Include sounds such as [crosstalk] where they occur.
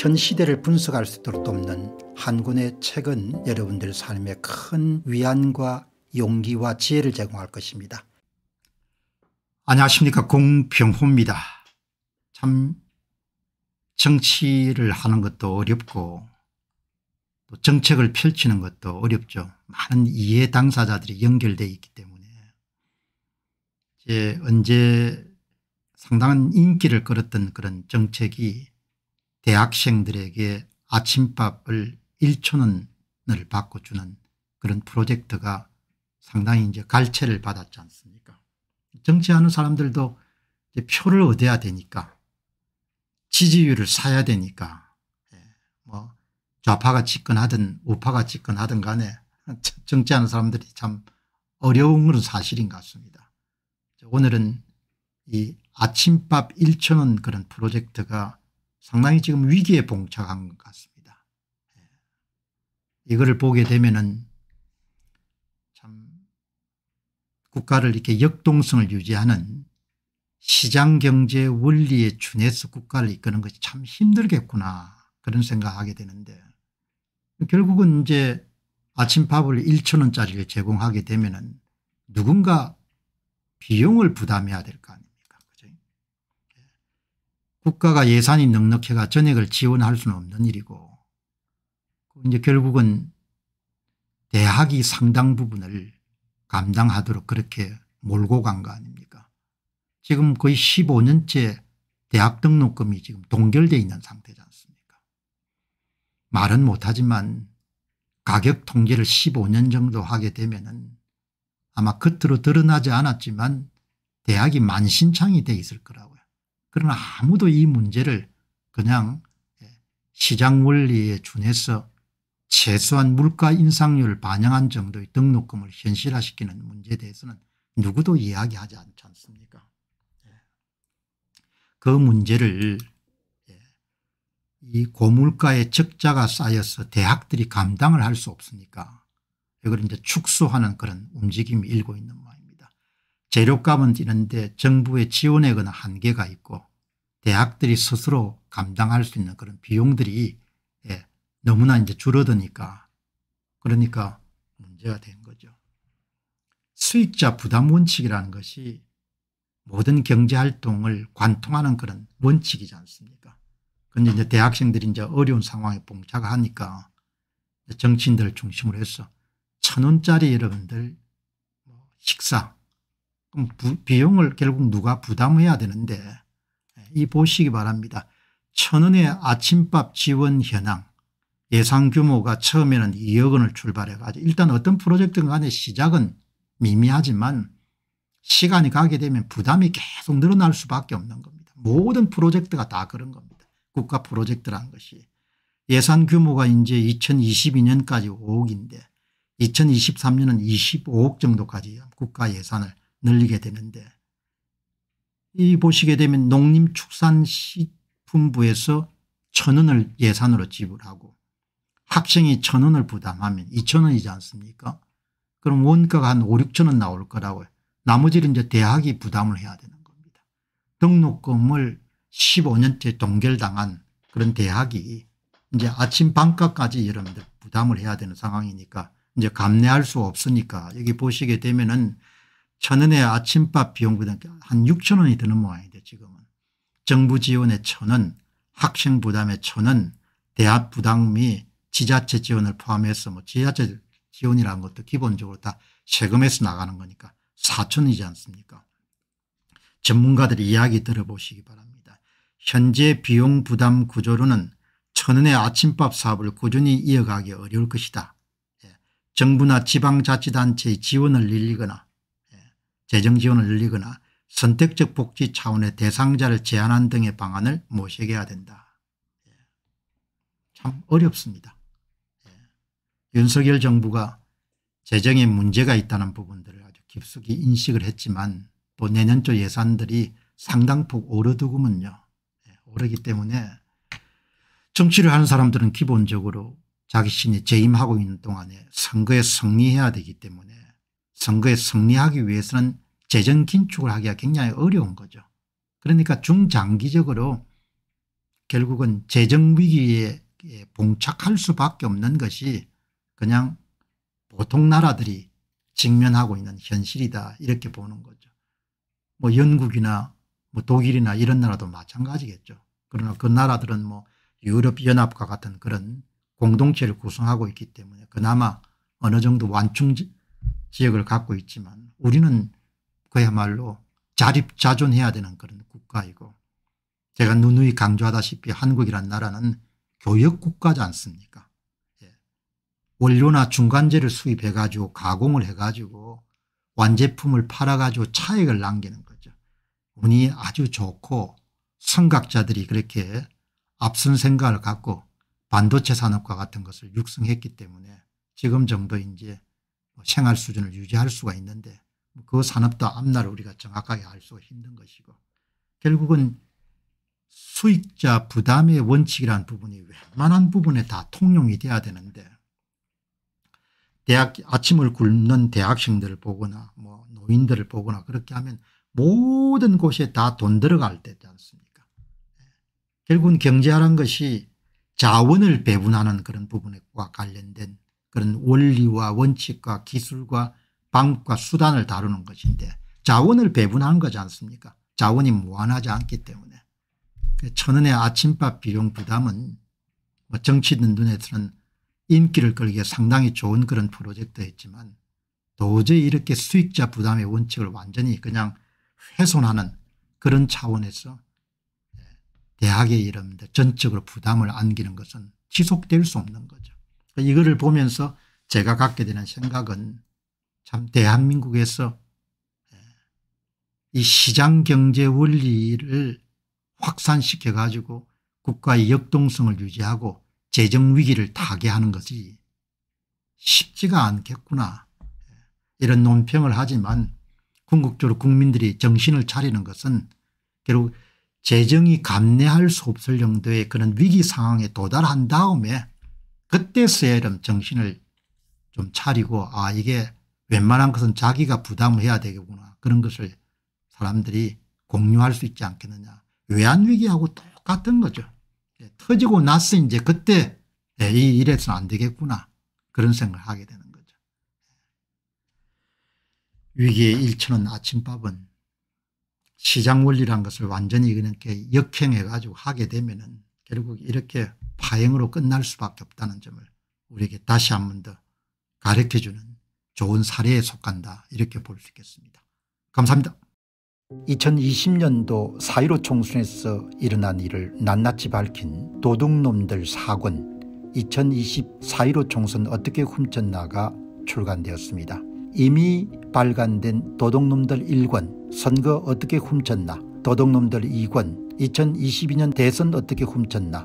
현 시대를 분석할 수 있도록 돕는 한 권의 책은 여러분들 삶에 큰 위안과 용기와 지혜를 제공할 것입니다. 안녕하십니까 공병호입니다. 참 정치를 하는 것도 어렵고 또 정책을 펼치는 것도 어렵죠. 많은 이해 당사자들이 연결되어 있기 때문에 제 언제 상당한 인기를 끌었던 그런 정책이 대학생들에게 아침밥을 1천원을 받고 주는 그런 프로젝트가 상당히 이제 갈채를 받았지 않습니까 정치하는 사람들도 표를 얻어야 되니까 지지율을 사야 되니까 예, 뭐 좌파가 집권하든 우파가 집권하든 간에 [laughs] 정치하는 사람들이 참 어려운 건 사실인 것 같습니다. 오늘은 이 아침밥 1천원 그런 프로젝트가 상당히 지금 위기에 봉착한 것 같습니다. 예. 이거를 보게 되면은 참 국가를 이렇게 역동성을 유지하는 시장경제 원리에 준해서 국가를 이끄는 것이 참 힘들겠구나 그런 생각하게 되는데 결국은 이제 아침밥을 1천 원짜리를 제공하게 되면 은 누군가 비용을 부담해야 될거 아니에요. 국가가 예산이 넉넉해가 전액을 지원할 수는 없는 일이고 그 이제 결국은 대학이 상당 부분을 감당하도록 그렇게 몰고 간 거 아닙니까 지금 거의 15년째 대학 등록금이 지금 동결되어 있는 상태지 않습니까 말은 못하지만 가격 통제를 15년 정도 하게 되면 은 아마 겉으로 드러나지 않았지만 대학이 만신창이 돼 있을 거라고 그러나 아무도 이 문제를 그냥 시장 원리에 준해서 최소한 물가 인상률 을 반영한 정도의 등록금을 현실화시키는 문제에 대해서는 누구도 이야기하지 않지 않습니까 예. 그 문제를 예, 이 고물가의 적자가 쌓여서 대학들이 감당을 할 수 없으니까 이걸 이제 축소하는 그런 움직임이 일고 있는 말입니다. 재료값은 뛰는데 정부의 지원액은 한계가 있고 대학들이 스스로 감당할 수 있는 그런 비용들이 예, 너무나 이제 줄어드니까 그러니까 문제가 된 거죠. 수익자 부담 원칙이라는 것이 모든 경제활동을 관통하는 그런 원칙이지 않습니까 그런데 이제 대학생들이 이제 어려운 상황에 봉착 하니까 정치인들 중심으로 해서 천 원짜리 여러분들 뭐 식사 그럼 비용을 결국 누가 부담해야 되는데 이 보시기 바랍니다. 천원의 아침밥 지원 현황 예상 규모가 처음에는 2억 원을 출발해가지고 일단 어떤 프로젝트든 간에 시작은 미미하지만 시간이 가게 되면 부담이 계속 늘어날 수밖에 없는 겁니다. 모든 프로젝트가 다 그런 겁니다. 국가 프로젝트라는 것이. 예산 규모가 이제 2022년까지 5억인데 2023년은 25억 정도까지 국가 예산을 늘리게 되는데 이 보시게 되면 농림축산식품부에서 천 원을 예산으로 지불하고 학생이 천 원을 부담하면 이천 원이지 않습니까 그럼 원가가 한 5, 6천 원 나올 거라고요. 나머지는 이제 대학이 부담을 해야 되는 겁니다. 등록금을 15년째 동결당한 그런 대학이 이제 아침 반값까지 여러분들 부담을 해야 되는 상황이니까 이제 감내할 수 없으니까 여기 보시게 되면은 천원의 아침밥 비용보다 한 6천 원이 드는 모양인데 지금은. 정부 지원에 천 원, 학생 부담에 천 원, 대학 부담 및 지자체 지원을 포함해서 뭐 지자체 지원이라는 것도 기본적으로 다 세금에서 나가는 거니까 4천이지 않습니까 전문가들의 이야기 들어보시기 바랍니다. 현재 비용 부담 구조로는 천원의 아침밥 사업을 꾸준히 이어가기 어려울 것이다. 예. 정부나 지방자치단체의 지원을 늘리거나 재정 지원을 늘리거나 선택적 복지 차원의 대상자를 제한한 등의 방안을 모색해야 된다. 예. 참 어렵습니다. 예. 윤석열 정부가 재정에 문제가 있다는 부분들을 아주 깊숙이 인식을 했지만 또 내년도 예산들이 상당폭 오르더구먼요. 예, 오르기 때문에 정치를 하는 사람들은 기본적으로 자기 신이 재임하고 있는 동안에 선거에 승리해야 되기 때문에 선거에 승리하기 위해서는 재정 긴축을 하기가 굉장히 어려운 거죠. 그러니까 중장기적으로 결국은 재정위기에 봉착할 수밖에 없는 것이 그냥 보통 나라들이 직면하고 있는 현실이다 이렇게 보는 거죠. 뭐 영국이나 뭐 독일이나 이런 나라도 마찬가지겠죠. 그러나 그 나라들은 뭐 유럽연합과 같은 그런 공동체를 구성하고 있기 때문에 그나마 어느 정도 완충 지역을 갖고 있지만 우리는 그야말로 자립자존해야 되는 그런 국가이고 제가 누누이 강조하다시피 한국이란 나라는 교역국가지 않습니까 예. 원료나 중간재를 수입해 가지고 가공을 해 가지고 완제품을 팔아 가지고 차액을 남기는 거죠. 운이 아주 좋고 선각자들이 그렇게 앞선 생각을 갖고 반도체 산업과 같은 것을 육성했기 때문에 지금 정도 이제 뭐 생활 수준을 유지할 수가 있는데 뭐 그 산업도 앞날을 우리가 정확하게 알 수가 힘든 것이고 결국은 수익자 부담의 원칙이라는 부분이 웬만한 부분에 다 통용이 돼야 되는데 대학 아침을 굶는 대학생들을 보거나 뭐 노인들을 보거나 그렇게 하면 모든 곳에 다 돈 들어갈 때지 않습니까 예. 결국은 경제라는 것이 자원을 배분하는 그런 부분과 관련된 그런 원리와 원칙과 기술과 방법과 수단을 다루는 것인데 자원을 배분하는 거지 않습니까 자원이 무한하지 않기 때문에 그 천원의 아침밥 비용 부담은 뭐 정치인 눈에서는 인기를 끌기에 상당히 좋은 그런 프로젝트였지만 도저히 이렇게 수익자 부담의 원칙을 완전히 그냥 훼손하는 그런 차원에서 예, 대학의 이름들 전적으로 부담을 안기는 것은 지속될 수 없는 거죠. 그러니까 이거를 보면서 제가 갖게 되는 생각은 참 대한민국에서 예, 이 시장 경제 원리를 확산시켜 가지고 국가의 역동성을 유지하고 재정 위기를 타개하는 것이 쉽지가 않겠구나 예, 이런 논평을 하지만 궁극적으로 국민들이 정신을 차리는 것은 결국 재정이 감내할 수 없을 정도의 그런 위기 상황에 도달한 다음에 그때서야 좀 정신을 좀 차리고 아 이게 웬만한 것은 자기가 부담해야 되겠구나 그런 것을 사람들이 공유할 수 있지 않겠느냐 외환위기하고 똑같은 거죠 예, 터지고 나서 이제 그때 예, 이 일에서는 안 되겠구나 그런 생각을 하게 되는 거죠 예. 위기의 일천원 아침밥은 시장 원리란 것을 완전히 그렇게 역행해 가지고 하게 되면은 결국 이렇게 파행으로 끝날 수밖에 없다는 점을 우리에게 다시 한번 더 가르쳐주는 좋은 사례에 속한다 이렇게 볼 수 있겠습니다. 감사합니다. 2020년도 사1 5 총선에서 일어난 일을 낱낱이 밝힌 도둑놈들 사건 2020 사1 5 총선 어떻게 훔쳤나가 출간되었습니다. 이미 발간된 도둑놈들 1권 선거 어떻게 훔쳤나 도둑놈들 2권 2022년 대선 어떻게 훔쳤나